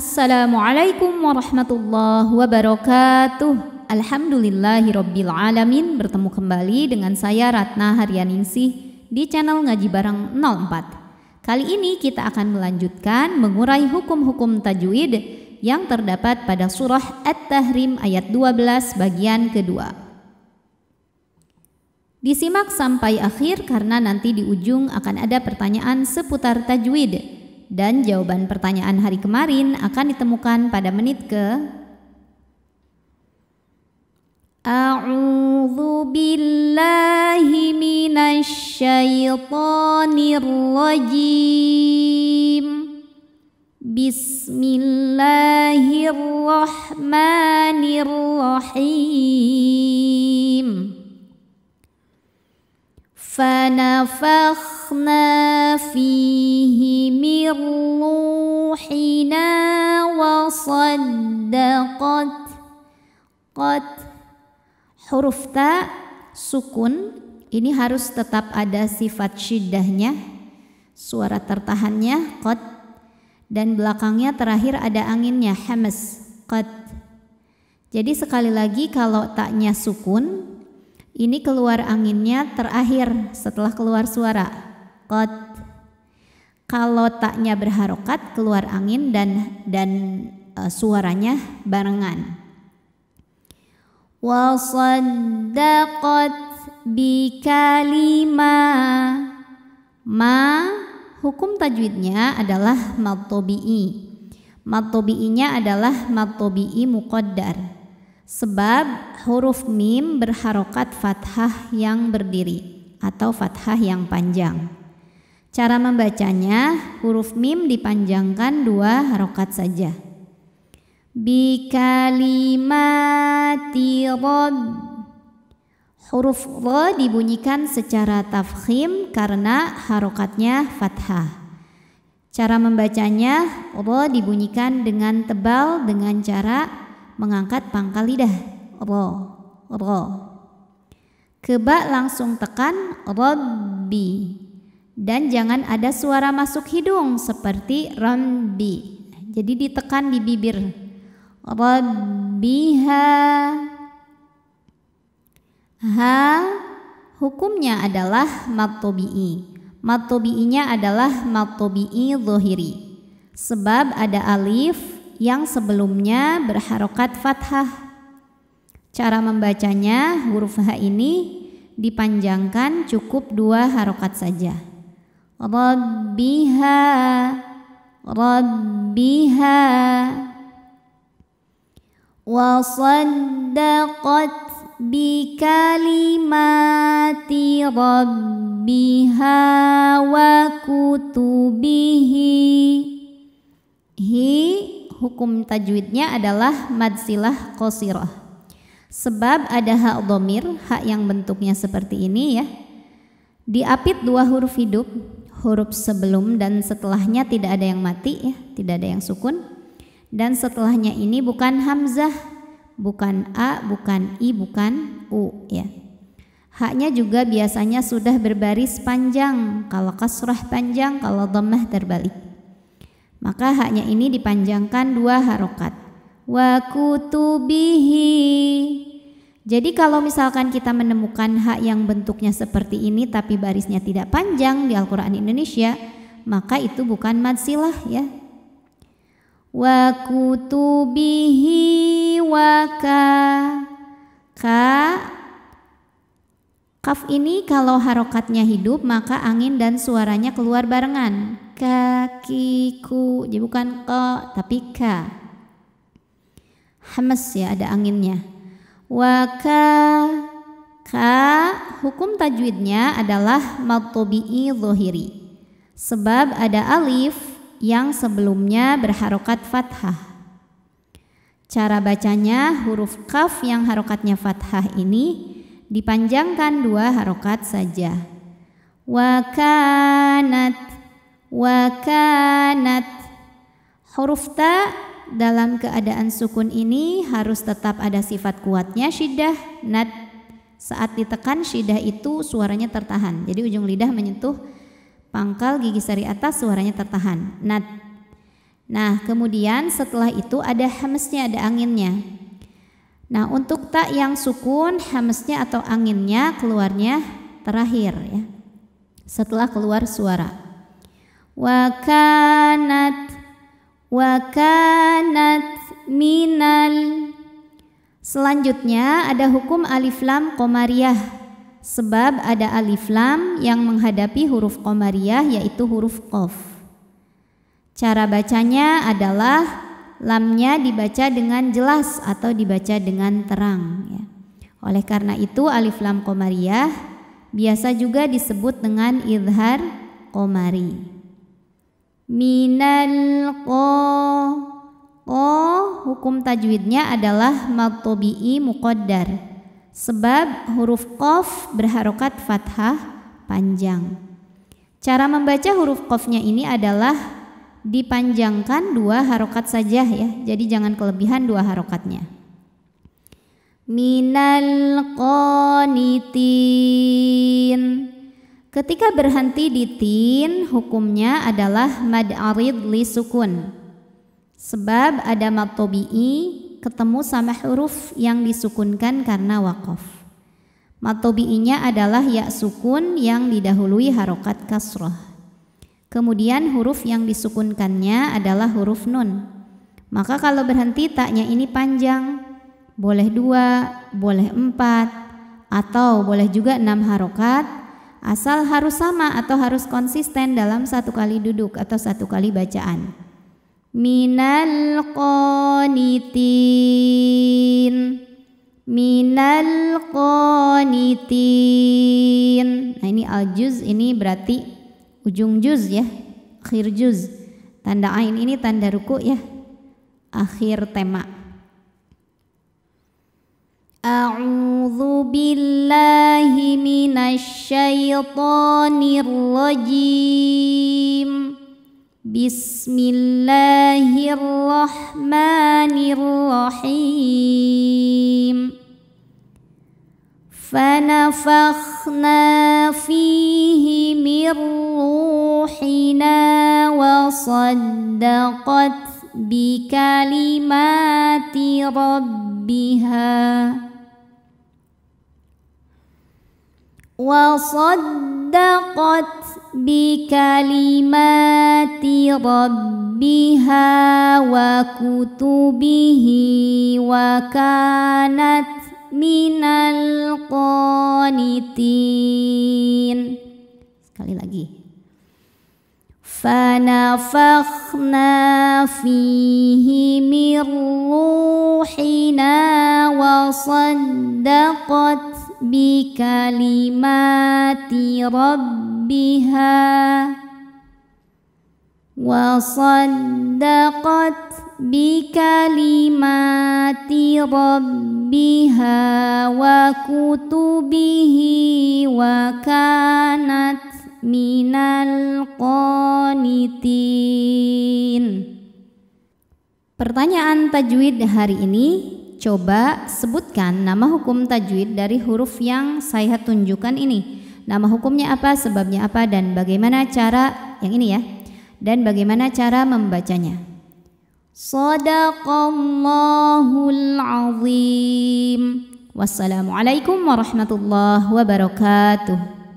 Assalamualaikum warahmatullahi wabarakatuh. Alhamdulillahirobbilalamin bertemu kembali dengan saya Ratna Haryaningsih di channel Ngaji Bareng 04. Kali ini kita akan melanjutkan mengurai hukum-hukum tajwid yang terdapat pada surah At-Tahrim ayat 12 bagian kedua. Disimak sampai akhir karena nanti di ujung akan ada pertanyaan seputar tajwid dan jawaban pertanyaan hari kemarin akan ditemukan pada menit ke A'udzu billahi minasyaitonir rajim Bismillahirrahmanirrahim Fanafakhna fihi من روحنا وصدقت قد huruf ta sukun ini harus tetap ada sifat syiddahnya suara tertahannya qad dan belakangnya terakhir ada anginnya hamas qad jadi sekali lagi kalau taknya sukun ini keluar anginnya terakhir setelah keluar suara qad kalau taknya berharokat keluar angin dan dan e, suaranya barengan. Wa saddaqat bi kalima ma hukum tajwidnya adalah matobi'i. Matobi'inya adalah matobi'i muqaddar. Sebab huruf mim berharokat fathah yang berdiri atau fathah yang panjang. Cara membacanya, huruf mim dipanjangkan dua harokat saja. Bikalimati rob. Huruf ro dibunyikan secara tafkhim karena harokatnya fathah. Cara membacanya, ro dibunyikan dengan tebal dengan cara mengangkat pangkal lidah. Ro, ro. Kebak langsung tekan, robbi dan jangan ada suara masuk hidung seperti rambi. Jadi ditekan di bibir. Rabbiha ha hukumnya adalah matobi'i. Matobi'inya adalah matobi'i zohiri. Sebab ada alif yang sebelumnya berharokat fathah. Cara membacanya huruf H ini dipanjangkan cukup dua harokat saja. Rabbiha Rabbiha وصدقت بكلمات ربها وكتبه hi hukum tajwidnya adalah madsilah qasirah sebab ada hak domir hak yang bentuknya seperti ini ya diapit dua huruf hidup huruf sebelum dan setelahnya tidak ada yang mati ya, tidak ada yang sukun. Dan setelahnya ini bukan hamzah, bukan a, bukan i, bukan u ya. Haknya juga biasanya sudah berbaris panjang, kalau kasrah panjang, kalau dhammah terbalik. Maka haknya ini dipanjangkan dua harokat. Wa kutubihi jadi kalau misalkan kita menemukan hak yang bentuknya seperti ini tapi barisnya tidak panjang di Al-Qur'an Indonesia, maka itu bukan madsilah ya. Wa kutubihi wa ka ka Kaf ini kalau harokatnya hidup maka angin dan suaranya keluar barengan. Kakiku, jadi bukan ke tapi ka. Hamas ya ada anginnya. Waka ka hukum tajwidnya adalah matobi'i zohiri. Sebab ada alif yang sebelumnya berharokat fathah. Cara bacanya huruf kaf yang harokatnya fathah ini dipanjangkan dua harokat saja. Wakanat, wakanat. Huruf ta dalam keadaan sukun ini harus tetap ada sifat kuatnya syidah nad saat ditekan syidah itu suaranya tertahan jadi ujung lidah menyentuh pangkal gigi seri atas suaranya tertahan nad nah kemudian setelah itu ada hamesnya ada anginnya nah untuk tak yang sukun hamesnya atau anginnya keluarnya terakhir ya setelah keluar suara wakanat wa minal Selanjutnya ada hukum alif lam komariah sebab ada alif lam yang menghadapi huruf komariah yaitu huruf qof. Cara bacanya adalah lamnya dibaca dengan jelas atau dibaca dengan terang ya. Oleh karena itu alif lam komariah biasa juga disebut dengan idhar komari minal ko ko hukum tajwidnya adalah matobi'i muqaddar sebab huruf qaf berharokat fathah panjang cara membaca huruf qafnya ini adalah dipanjangkan dua harokat saja ya jadi jangan kelebihan dua harokatnya minal qanitin Ketika berhenti di tin, hukumnya adalah mad arid li sukun. Sebab ada mad tobi'i ketemu sama huruf yang disukunkan karena wakaf. Mad tobi'inya adalah ya sukun yang didahului harokat kasroh. Kemudian huruf yang disukunkannya adalah huruf nun. Maka kalau berhenti taknya ini panjang, boleh dua, boleh empat, atau boleh juga enam harokat asal harus sama atau harus konsisten dalam satu kali duduk atau satu kali bacaan. Minal qanitin Minal qanitin Nah ini al-juz ini berarti ujung juz ya Akhir juz Tanda ain ini tanda ruku ya Akhir tema أعوذ بالله من الشيطان الرجيم بسم الله الرحمن الرحيم فنفخنا فيه من روحنا وصدقت بكلمات ربها وصدقت بكلمات ربها وكتبه وكانت من القانتين sekali lagi فنفخنا فيه من روحنا وصدقت بكلمات ربها وصدقت بكلمات ربها وكتبه وكانت من القانتين Pertanyaan tajwid hari ini coba sebutkan nama hukum tajwid dari huruf yang saya tunjukkan ini. Nama hukumnya apa, sebabnya apa, dan bagaimana cara yang ini ya. Dan bagaimana cara membacanya. Sadaqallahul azim. Wassalamualaikum warahmatullahi wabarakatuh.